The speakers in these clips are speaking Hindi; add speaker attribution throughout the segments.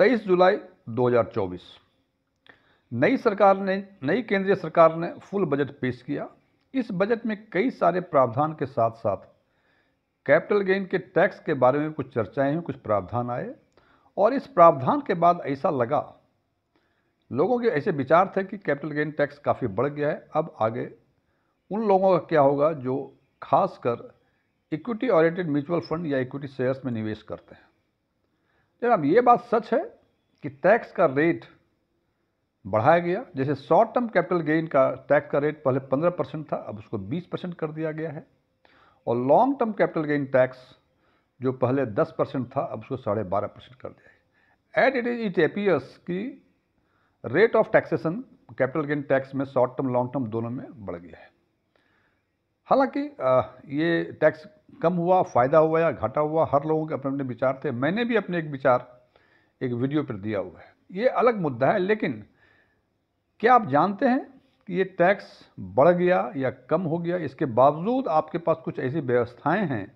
Speaker 1: तेईस जुलाई 2024 नई सरकार ने नई केंद्रीय सरकार ने फुल बजट पेश किया इस बजट में कई सारे प्रावधान के साथ साथ कैपिटल गेन के टैक्स के बारे में कुछ चर्चाएं हुई कुछ प्रावधान आए और इस प्रावधान के बाद ऐसा लगा लोगों के ऐसे विचार थे कि कैपिटल गेन टैक्स काफ़ी बढ़ गया है अब आगे उन लोगों का क्या होगा जो खासकर इक्विटी ऑरिएटेड म्यूचुअल फंड या इक्विटी शेयर्स में निवेश करते हैं जनाब ये बात सच है कि टैक्स का रेट बढ़ाया गया जैसे शॉर्ट टर्म कैपिटल गेन का टैक्स का रेट पहले 15 परसेंट था अब उसको 20 परसेंट कर दिया गया है और long term capital gain tax जो पहले 10 परसेंट था अब उसको साढ़े बारह परसेंट कर दिया है at it is it appears कि rate of taxation capital gain tax में शॉर्ट टर्म लॉन्ग टर्म दोनों में बढ़ गया है हालांकि ये टैक्स कम हुआ फ़ायदा हुआ या घाटा हुआ हर लोगों के अपने अपने विचार थे मैंने भी अपने एक विचार एक वीडियो पर दिया हुआ है ये अलग मुद्दा है लेकिन क्या आप जानते हैं कि ये टैक्स बढ़ गया या कम हो गया इसके बावजूद आपके पास कुछ ऐसी व्यवस्थाएं हैं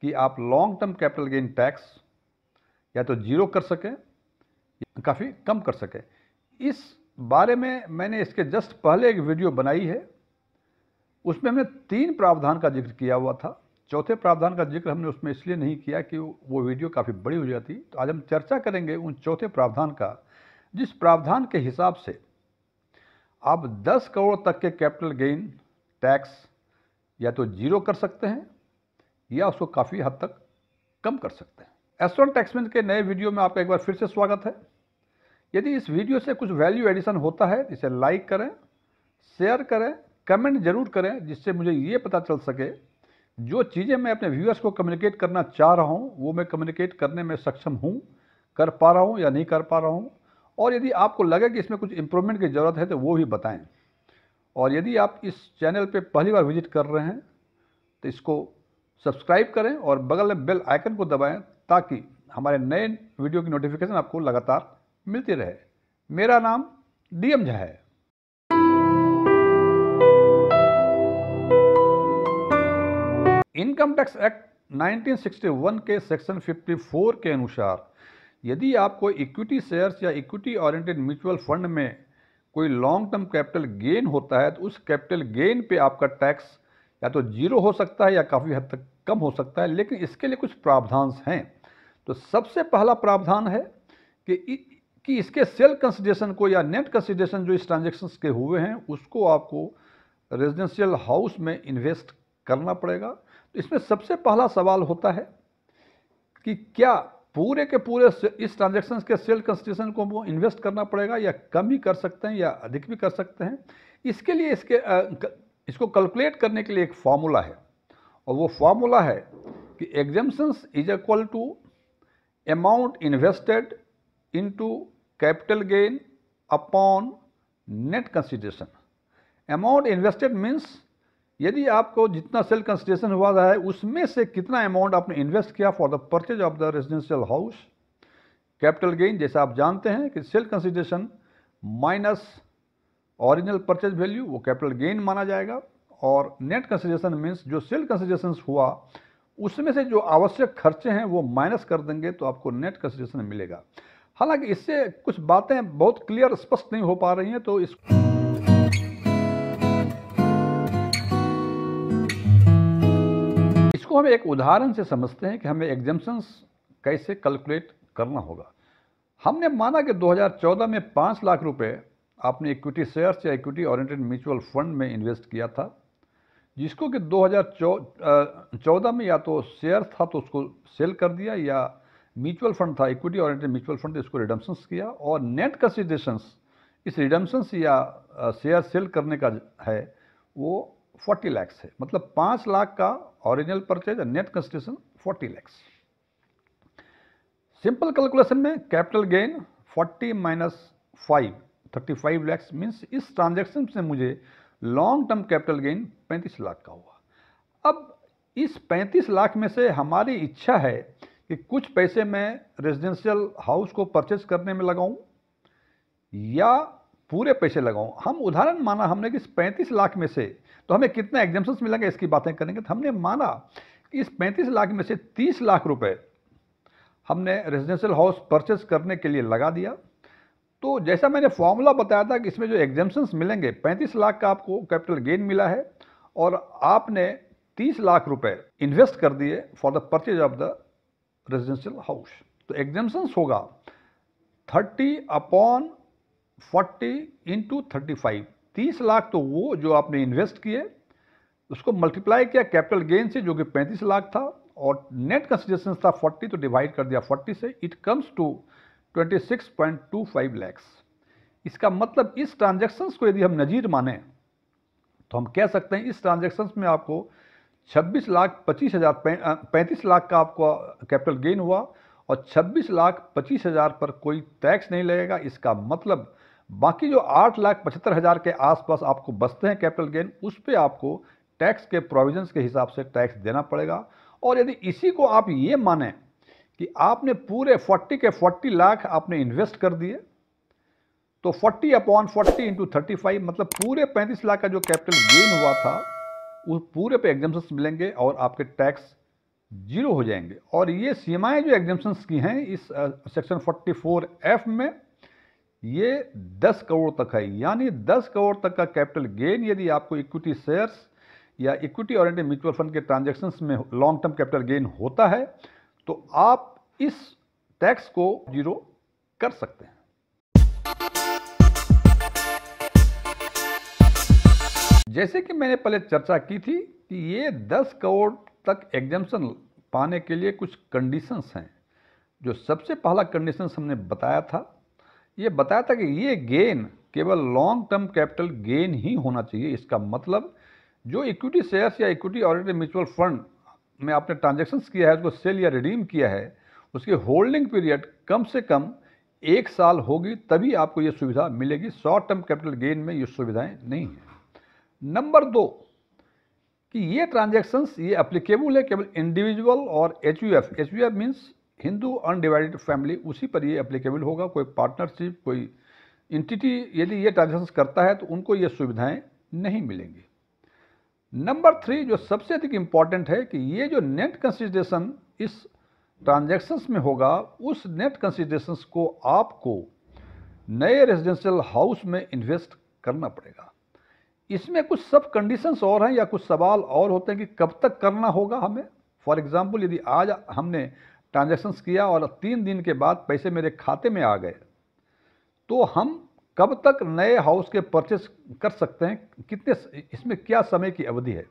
Speaker 1: कि आप long term capital gain tax या तो जीरो कर सकें काफ़ी कम कर सकें इस बारे में मैंने इसके जस्ट पहले एक वीडियो बनाई है उसमें हमने तीन प्रावधान का जिक्र किया हुआ था चौथे प्रावधान का जिक्र हमने उसमें इसलिए नहीं किया कि वो वीडियो काफ़ी बड़ी हो जाती तो आज हम चर्चा करेंगे उन चौथे प्रावधान का जिस प्रावधान के हिसाब से आप 10 करोड़ तक के कैपिटल गेन टैक्स या तो जीरो कर सकते हैं या उसको काफ़ी हद तक कम कर सकते हैं एस्ट्रॉन टैक्समैन के नए वीडियो में आपका एक बार फिर से स्वागत है यदि इस वीडियो से कुछ वैल्यू एडिशन होता है इसे लाइक करें शेयर करें कमेंट जरूर करें जिससे मुझे ये पता चल सके जो चीज़ें मैं अपने व्यूअर्स को कम्युनिकेट करना चाह रहा हूँ वो मैं कम्युनिकेट करने में सक्षम हूँ कर पा रहा हूँ या नहीं कर पा रहा हूँ और यदि आपको लगे कि इसमें कुछ इम्प्रूवमेंट की ज़रूरत है तो वो भी बताएं और यदि आप इस चैनल पे पहली बार विजिट कर रहे हैं तो इसको सब्सक्राइब करें और बगल में बेल आइकन को दबाएं ताकि हमारे नए वीडियो की नोटिफिकेशन आपको लगातार मिलती रहे मेरा नाम डी एम झा है इनकम टैक्स एक्ट 1961 के सेक्शन 54 के अनुसार यदि आपको इक्विटी शेयर्स या इक्विटी ओरिएंटेड म्यूचुअल फंड में कोई लॉन्ग टर्म कैपिटल गेन होता है तो उस कैपिटल गेन पे आपका टैक्स या तो जीरो हो सकता है या काफ़ी हद तक कम हो सकता है लेकिन इसके लिए कुछ प्रावधान हैं तो सबसे पहला प्रावधान है कि कि इसके सेल कंसिडेशन को या नेट कंसिडेशन जो इस ट्रांजेक्शन के हुए हैं उसको आपको रेजिडेंशियल हाउस में इन्वेस्ट करना पड़ेगा इसमें सबसे पहला सवाल होता है कि क्या पूरे के पूरे इस ट्रांजेक्शन के सेल कंस्टिट्यूशन को वो इन्वेस्ट करना पड़ेगा या कम ही कर सकते हैं या अधिक भी कर सकते हैं इसके लिए इसके इसको कैलकुलेट करने के लिए एक फार्मूला है और वो फार्मूला है कि exemptions is equal to amount invested into capital gain upon net constitution amount invested means यदि आपको जितना सेल कंसिडेशन हुआ है उसमें से कितना अमाउंट आपने इन्वेस्ट किया for the purchase of the residential house capital gain जैसा आप जानते हैं कि sale consideration minus original purchase value वो कैपिटल गेन माना जाएगा और नेट कंसिडेशन मीन्स जो सेल कंसिडेशन हुआ उसमें से जो आवश्यक खर्चे हैं वो माइनस कर देंगे तो आपको नेट कंसिडेशन मिलेगा हालांकि इससे कुछ बातें बहुत क्लियर स्पष्ट नहीं हो पा रही हैं तो इस इसको हम एक उदाहरण से समझते हैं कि हमें एग्जाम्सन्स कैसे कैलकुलेट करना होगा हमने माना कि 2014 में 5 लाख रुपए आपने इक्विटी शेयर्स या इक्विटी ओरिएंटेड म्यूचुअल फंड में इन्वेस्ट किया था जिसको कि 2014 में या तो शेयर था तो उसको सेल कर दिया या म्यूचुअल फंड था इक्विटी ओरिएंटेड म्यूचुअल फंड इसको रिडम्पशंस किया और नेट कंसिडरेशंस इस रिडम्पशंस या शेयर सेल करने का है वो फोर्टी लैक्स है मतलब पाँच लाख का ओरिजिनल परचेज और net construction forty lakhs simple calculation में capital gain forty minus five thirty five lakhs means इस ट्रांजेक्शन से मुझे लॉन्ग टर्म कैपिटल गेन पैंतीस लाख का हुआ अब इस पैंतीस लाख में से हमारी इच्छा है कि कुछ पैसे मैं रेजिडेंशियल हाउस को परचेज करने में लगाऊँ या पूरे पैसे लगाऊं हम उदाहरण माना हमने कि इस पैंतीस लाख में से तो हमें कितने एग्जाम्स मिलेंगे इसकी बातें करेंगे तो हमने माना इस पैंतीस लाख में से तीस लाख रुपये हमने रेजिडेंशियल हाउस परचेज करने के लिए लगा दिया तो जैसा मैंने फॉर्मूला बताया था कि इसमें जो एग्जाम्स मिलेंगे पैंतीस लाख का आपको कैपिटल गेन मिला है और आपने तीस लाख रुपए इन्वेस्ट कर दिए for the purchase of the residential house तो एग्जाम्स होगा thirty upon forty into thirty five तीस लाख तो वो जो आपने इन्वेस्ट किए उसको मल्टीप्लाई किया कैपिटल गेन से जो कि पैंतीस लाख था और नेट कंसिडेशन था फोर्टी तो डिवाइड कर दिया फोर्टी से it comes to twenty six point two five lakhs इसका मतलब इस ट्रांजेक्शन्स को यदि हम नज़ीर माने तो हम कह सकते हैं इस ट्रांजेक्शन्स में आपको छब्बीस लाख पच्चीस हज़ार पैंतीस लाख का आपको कैपिटल गेन हुआ और छब्बीस लाख पच्चीस हज़ार पर कोई टैक्स नहीं लगेगा इसका मतलब बाकी जो आठ लाख पचहत्तर हज़ार के आसपास आपको बचते हैं कैपिटल गेन उस पर आपको टैक्स के प्रोविजंस के हिसाब से टैक्स देना पड़ेगा और यदि इसी को आप ये माने कि आपने पूरे 40 के 40 लाख आपने इन्वेस्ट कर दिए तो 40 अपॉन 40 इंटू थर्टी मतलब पूरे 35 लाख का जो कैपिटल गेन हुआ था उस पूरे पे एग्जाम्स मिलेंगे और आपके टैक्स जीरो हो जाएंगे और ये सीमाएं जो एग्जाम्स की हैं इस सेक्शन 44 एफ में ये 10 करोड़ तक है यानी 10 करोड़ तक का कैपिटल गेन यदि आपको इक्विटी शेयर्स या इक्विटी ऑरेंटेड म्यूचुअल फंड के ट्रांजैक्शंस में लॉन्ग टर्म कैपिटल गेन होता है तो आप इस टैक्स को जीरो कर सकते हैं जैसे कि मैंने पहले चर्चा की थी कि ये 10 करोड़ तक एग्जामेशन पाने के लिए कुछ कंडीशंस हैं जो सबसे पहला कंडीशंस हमने बताया था ये बताया था कि ये गेन केवल लॉन्ग टर्म कैपिटल गेन ही होना चाहिए इसका मतलब जो इक्विटी शेयर्स या इक्विटी ऑडिटेड म्यूचुअल फंड में आपने ट्रांजेक्शन्स किया है उसको सेल या रिडीम किया है उसकी होल्डिंग पीरियड कम से कम एक साल होगी तभी आपको ये सुविधा मिलेगी शॉर्ट टर्म कैपिटल गेन में ये सुविधाएं नहीं हैं नंबर दो कि ये ट्रांजेक्शन्स ये अप्लीकेबल है केवल इंडिविजुअल और H U F H U F means Hindu undivided family उसी पर ये अप्लीकेबल होगा कोई पार्टनरशिप कोई इंटिटी यदि ये ट्रांजेक्शन करता है तो उनको ये सुविधाएं नहीं मिलेंगी नंबर थ्री जो सबसे अधिक इम्पॉर्टेंट है कि ये जो नेट कंसिडरेशन इस ट्रांजेक्शन्स में होगा उस नेट कंसिडरेशंस को आपको नए रेजिडेंशियल हाउस में इन्वेस्ट करना पड़ेगा इसमें कुछ सब कंडीशंस और हैं या कुछ सवाल और होते हैं कि कब तक करना होगा हमें फॉर एग्ज़ाम्पल यदि आज हमने ट्रांजेक्शन्स किया और तीन दिन के बाद पैसे मेरे खाते में आ गए तो हम कब तक नए हाउस के परचेस कर सकते हैं कितने इसमें क्या समय की अवधि है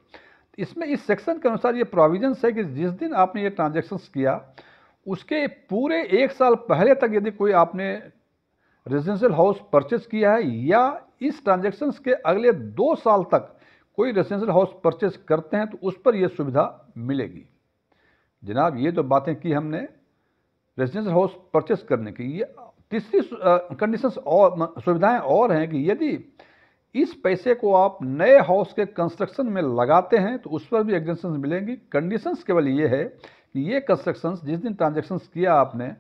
Speaker 1: इसमें इस सेक्शन के अनुसार ये प्रोविजन्स है कि जिस दिन आपने ये ट्रांजेक्शन्स किया उसके पूरे एक साल पहले तक यदि कोई आपने रेजिडेंशियल हाउस परचेस किया है या इस ट्रांजेक्शन्स के अगले दो साल तक कोई रेजिडेंशियल हाउस परचेस करते हैं तो उस पर यह सुविधा मिलेगी जनाब ये तो बातें की हमने रेजिडेंशल हाउस परचेस करने की ये तीसरी कंडीशंस और सुविधाएं और हैं कि यदि इस पैसे को आप नए हाउस के कंस्ट्रक्शन में लगाते हैं तो उस पर भी एग्जेंशन मिलेंगी कंडीशंस केवल ये है कि ये कंस्ट्रक्शंस जिस दिन ट्रांजेक्शन्स किया आपने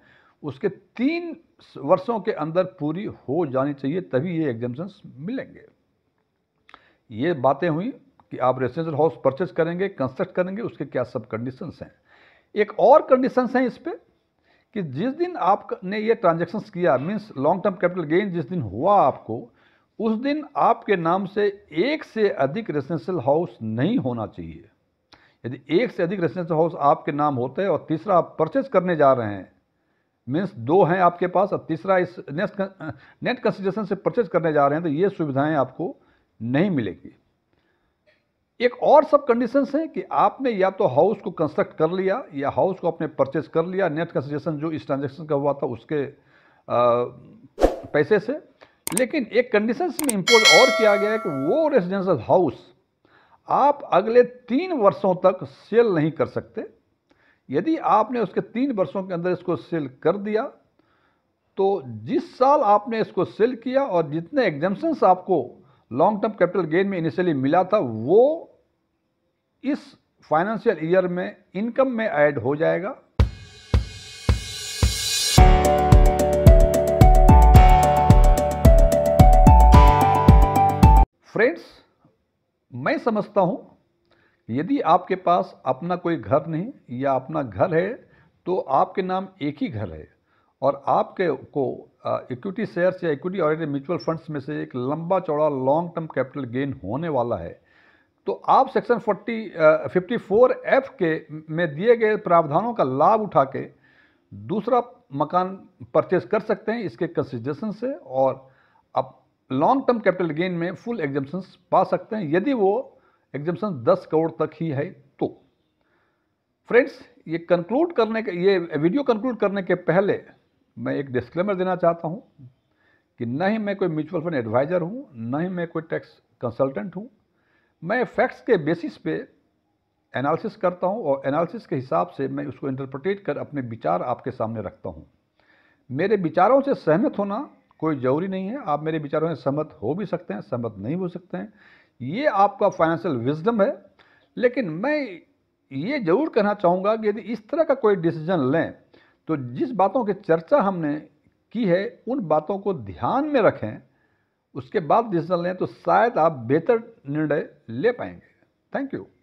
Speaker 1: उसके तीन वर्षों के अंदर पूरी हो जानी चाहिए तभी ये एग्जेंशंस मिलेंगे ये बातें हुई कि आप रेजिडेंशियल हाउस परचेज करेंगे कंस्ट्रक्ट करेंगे उसके क्या सब कंडीशंस हैं एक और कंडीशन है इस पर कि जिस दिन आपने ये ट्रांजेक्शन्स किया means long term capital gain जिस दिन हुआ आपको उस दिन आपके नाम से एक से अधिक रेसिडेंशियल हाउस नहीं होना चाहिए यदि एक से अधिक रेसिडेंशियल हाउस आपके नाम होते हैं और तीसरा आप परचेज करने जा रहे हैं मीन्स दो हैं आपके पास और तीसरा इस नेट कंसिडेशन से परचेज करने जा रहे हैं तो ये सुविधाएं आपको नहीं मिलेगी एक और सब कंडीशन है कि आपने या तो हाउस को कंस्ट्रक्ट कर लिया या हाउस को आपने परचेज कर लिया नेट सजेशन जो इस ट्रांजेक्शन का हुआ था उसके आ, पैसे से लेकिन एक कंडीशन में इम्पोज और किया गया है कि वो रेजिडेंशल हाउस आप अगले तीन वर्षों तक सेल नहीं कर सकते यदि आपने उसके तीन वर्षों के अंदर इसको सेल कर दिया तो जिस साल आपने इसको सेल किया और जितने एग्जाम्शंस आपको लॉन्ग टर्म कैपिटल गेन में इनिशियली मिला था वो इस फाइनेंशियल ईयर में इनकम में ऐड हो जाएगा फ्रेंड्स मैं समझता हूं यदि आपके पास अपना कोई घर नहीं या अपना घर है तो आपके नाम एक ही घर है और आपके को इक्विटी शेयर्स या इक्विटी और म्यूचुअल फंड्स में से एक लंबा चौड़ा लॉन्ग टर्म कैपिटल गेन होने वाला है तो आप सेक्शन 40 54 एफ के में दिए गए प्रावधानों का लाभ उठा के दूसरा मकान परचेज कर सकते हैं इसके कंसिडेशन से और आप लॉन्ग टर्म कैपिटल गेन में फुल एग्जामेशन पा सकते हैं यदि वो एग्जामेशन 10 करोड़ तक ही है तो फ्रेंड्स ये कंक्लूड करने के ये वीडियो कंक्लूड करने के पहले मैं एक डिस्क्लेमर देना चाहता हूँ कि न ही मैं कोई म्यूचुअल फंड एडवाइज़र हूँ न ही मैं कोई टैक्स कंसल्टेंट हूँ मैं फैक्ट्स के बेसिस पे एनालिसिस करता हूँ और एनालिसिस के हिसाब से मैं उसको इंटरप्रटेट कर अपने विचार आपके सामने रखता हूँ मेरे विचारों से सहमत होना कोई जरूरी नहीं है आप मेरे विचारों से सहमत हो भी सकते हैं सहमत नहीं हो सकते हैं ये आपका फाइनेंशियल विजडम है लेकिन मैं ये जरूर कहना चाहूँगा कि यदि इस तरह का कोई डिसीजन लें तो जिस बातों की चर्चा हमने की है उन बातों को ध्यान में रखें उसके बाद डिसीजन लें तो शायद आप बेहतर निर्णय ले पाएंगे थैंक यू